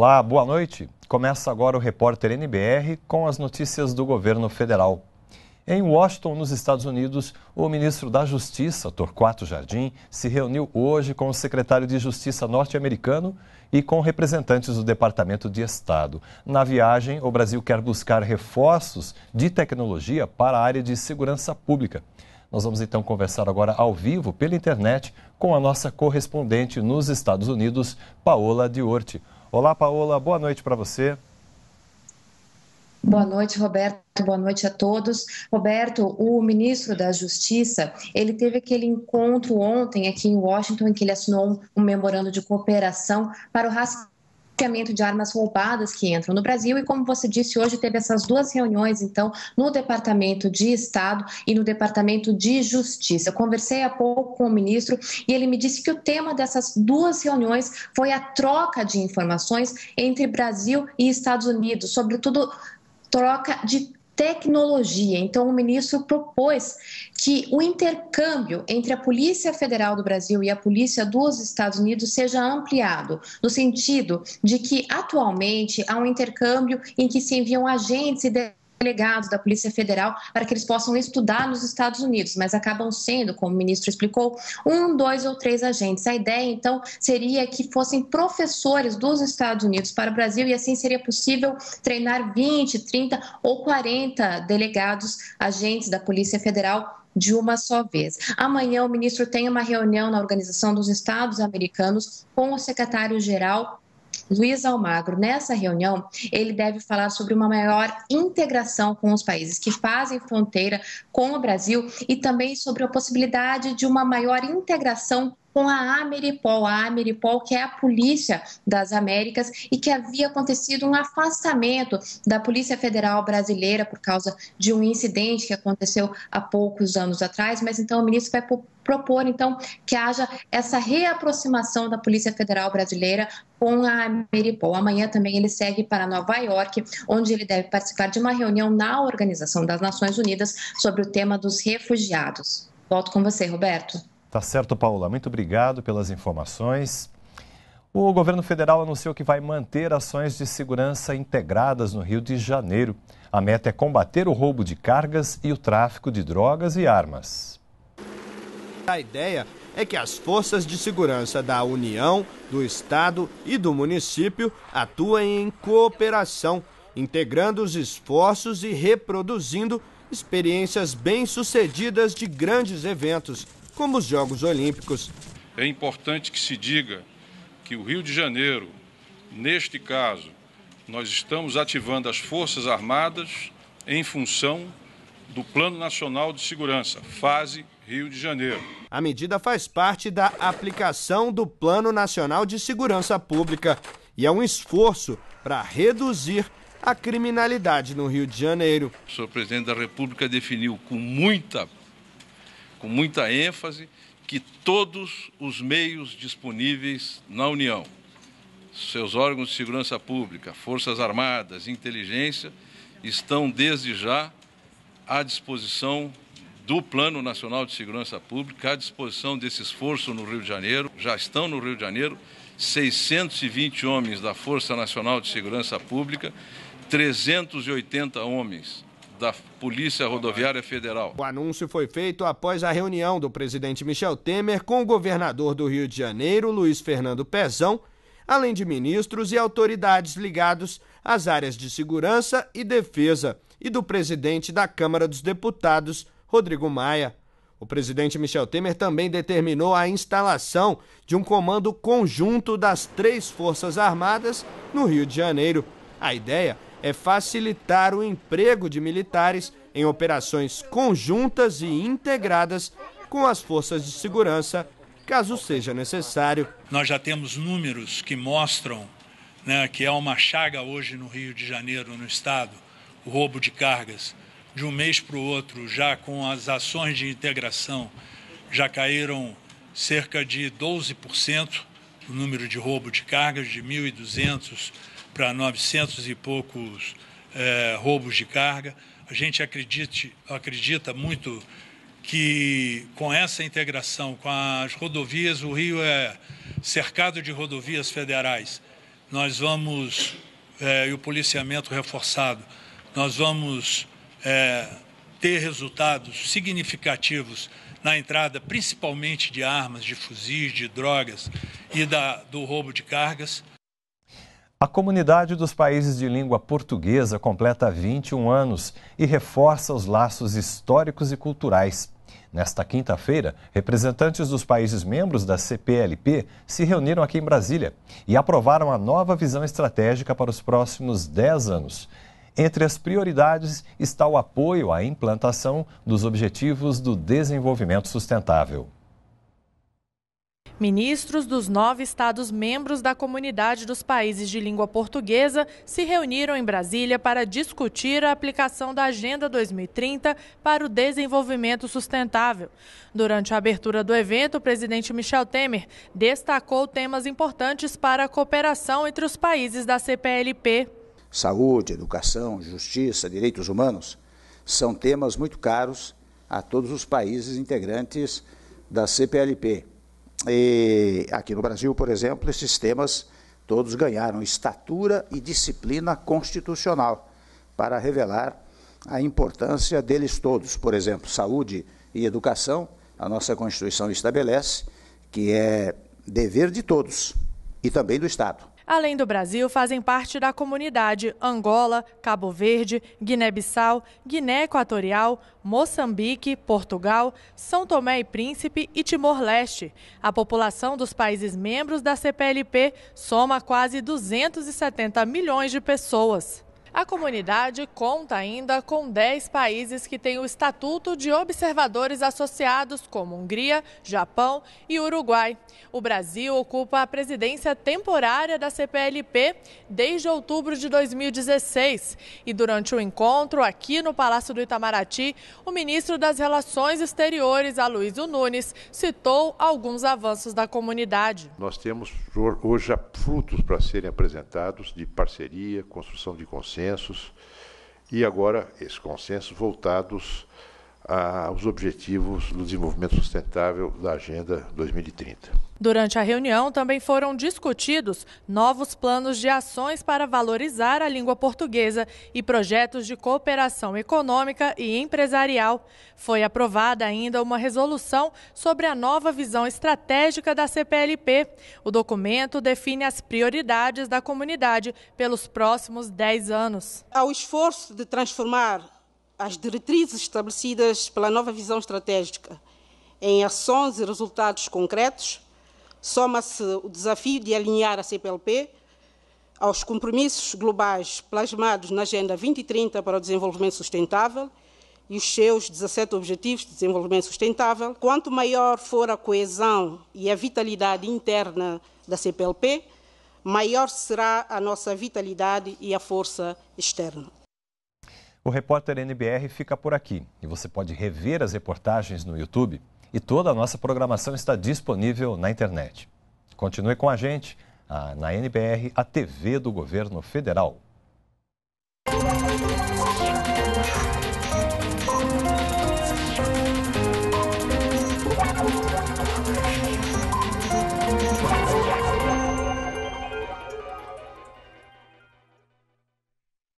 Olá, boa noite. Começa agora o repórter NBR com as notícias do governo federal. Em Washington, nos Estados Unidos, o ministro da Justiça, Torquato Jardim, se reuniu hoje com o secretário de Justiça norte-americano e com representantes do Departamento de Estado. Na viagem, o Brasil quer buscar reforços de tecnologia para a área de segurança pública. Nós vamos então conversar agora ao vivo pela internet com a nossa correspondente nos Estados Unidos, Paola Diorte. Olá, Paola, boa noite para você. Boa noite, Roberto. Boa noite a todos. Roberto, o ministro da Justiça, ele teve aquele encontro ontem aqui em Washington em que ele assinou um memorando de cooperação para o rastreamento rastreamento de armas roubadas que entram no Brasil. E como você disse, hoje teve essas duas reuniões, então, no Departamento de Estado e no Departamento de Justiça. Eu conversei há pouco com o ministro e ele me disse que o tema dessas duas reuniões foi a troca de informações entre Brasil e Estados Unidos, sobretudo troca de tecnologia. Então, o ministro propôs que o intercâmbio entre a Polícia Federal do Brasil e a Polícia dos Estados Unidos seja ampliado, no sentido de que atualmente há um intercâmbio em que se enviam agentes e delegados da Polícia Federal para que eles possam estudar nos Estados Unidos, mas acabam sendo, como o ministro explicou, um, dois ou três agentes. A ideia, então, seria que fossem professores dos Estados Unidos para o Brasil e assim seria possível treinar 20, 30 ou 40 delegados, agentes da Polícia Federal de uma só vez. Amanhã o ministro tem uma reunião na Organização dos Estados Americanos com o secretário-geral Luiz Almagro, nessa reunião, ele deve falar sobre uma maior integração com os países que fazem fronteira com o Brasil e também sobre a possibilidade de uma maior integração com a Ameripol, a Ameripol que é a polícia das Américas e que havia acontecido um afastamento da Polícia Federal Brasileira por causa de um incidente que aconteceu há poucos anos atrás, mas então o ministro vai propor então que haja essa reaproximação da Polícia Federal Brasileira com a Meripol. Amanhã também ele segue para Nova York, onde ele deve participar de uma reunião na Organização das Nações Unidas sobre o tema dos refugiados. Volto com você, Roberto. Tá certo, Paula. Muito obrigado pelas informações. O governo federal anunciou que vai manter ações de segurança integradas no Rio de Janeiro. A meta é combater o roubo de cargas e o tráfico de drogas e armas. A ideia é que as forças de segurança da União, do Estado e do município atuem em cooperação, integrando os esforços e reproduzindo experiências bem-sucedidas de grandes eventos, como os Jogos Olímpicos. É importante que se diga que o Rio de Janeiro, neste caso, nós estamos ativando as Forças Armadas em função do Plano Nacional de Segurança, fase Rio de Janeiro. A medida faz parte da aplicação do Plano Nacional de Segurança Pública e é um esforço para reduzir a criminalidade no Rio de Janeiro. O senhor presidente da República definiu com muita, com muita ênfase que todos os meios disponíveis na União, seus órgãos de segurança pública, Forças Armadas, inteligência, estão desde já à disposição do Plano Nacional de Segurança Pública à disposição desse esforço no Rio de Janeiro. Já estão no Rio de Janeiro 620 homens da Força Nacional de Segurança Pública, 380 homens da Polícia Rodoviária Federal. O anúncio foi feito após a reunião do presidente Michel Temer com o governador do Rio de Janeiro, Luiz Fernando Pezão, além de ministros e autoridades ligados às áreas de segurança e defesa, e do presidente da Câmara dos Deputados, Rodrigo Maia. O presidente Michel Temer também determinou a instalação de um comando conjunto das três Forças Armadas no Rio de Janeiro. A ideia é facilitar o emprego de militares em operações conjuntas e integradas com as forças de segurança, caso seja necessário. Nós já temos números que mostram né, que é uma chaga hoje no Rio de Janeiro, no estado, o roubo de cargas de um mês para o outro, já com as ações de integração, já caíram cerca de 12% o número de roubo de cargas, de 1.200 para 900 e poucos é, roubos de carga. A gente acredite, acredita muito que com essa integração com as rodovias, o Rio é cercado de rodovias federais. Nós vamos, é, e o policiamento reforçado, nós vamos é, ter resultados significativos na entrada, principalmente de armas, de fuzis, de drogas e da, do roubo de cargas. A comunidade dos países de língua portuguesa completa 21 anos e reforça os laços históricos e culturais. Nesta quinta-feira, representantes dos países membros da CPLP se reuniram aqui em Brasília e aprovaram a nova visão estratégica para os próximos 10 anos. Entre as prioridades está o apoio à implantação dos Objetivos do Desenvolvimento Sustentável. Ministros dos nove estados membros da Comunidade dos Países de Língua Portuguesa se reuniram em Brasília para discutir a aplicação da Agenda 2030 para o Desenvolvimento Sustentável. Durante a abertura do evento, o presidente Michel Temer destacou temas importantes para a cooperação entre os países da CPLP saúde, educação, justiça, direitos humanos, são temas muito caros a todos os países integrantes da CPLP. E aqui no Brasil, por exemplo, esses temas todos ganharam estatura e disciplina constitucional para revelar a importância deles todos. Por exemplo, saúde e educação, a nossa Constituição estabelece que é dever de todos e também do Estado além do Brasil, fazem parte da comunidade Angola, Cabo Verde, Guiné-Bissau, Guiné Equatorial, Moçambique, Portugal, São Tomé e Príncipe e Timor-Leste. A população dos países membros da CPLP soma quase 270 milhões de pessoas. A comunidade conta ainda com 10 países que têm o estatuto de observadores associados, como Hungria, Japão e Uruguai. O Brasil ocupa a presidência temporária da CPLP desde outubro de 2016. E durante o encontro aqui no Palácio do Itamaraty, o ministro das Relações Exteriores, Aloysio Nunes, citou alguns avanços da comunidade. Nós temos hoje frutos para serem apresentados de parceria, construção de consenso consensos, e agora esses consensos voltados aos objetivos do desenvolvimento sustentável da Agenda 2030. Durante a reunião também foram discutidos novos planos de ações para valorizar a língua portuguesa e projetos de cooperação econômica e empresarial. Foi aprovada ainda uma resolução sobre a nova visão estratégica da CPLP. O documento define as prioridades da comunidade pelos próximos 10 anos. Ao esforço de transformar as diretrizes estabelecidas pela nova visão estratégica em ações e resultados concretos, soma-se o desafio de alinhar a CPLP aos compromissos globais plasmados na Agenda 2030 para o Desenvolvimento Sustentável e os seus 17 Objetivos de Desenvolvimento Sustentável. Quanto maior for a coesão e a vitalidade interna da CPLP, maior será a nossa vitalidade e a força externa. O repórter NBR fica por aqui e você pode rever as reportagens no YouTube e toda a nossa programação está disponível na internet. Continue com a gente na NBR, a TV do Governo Federal.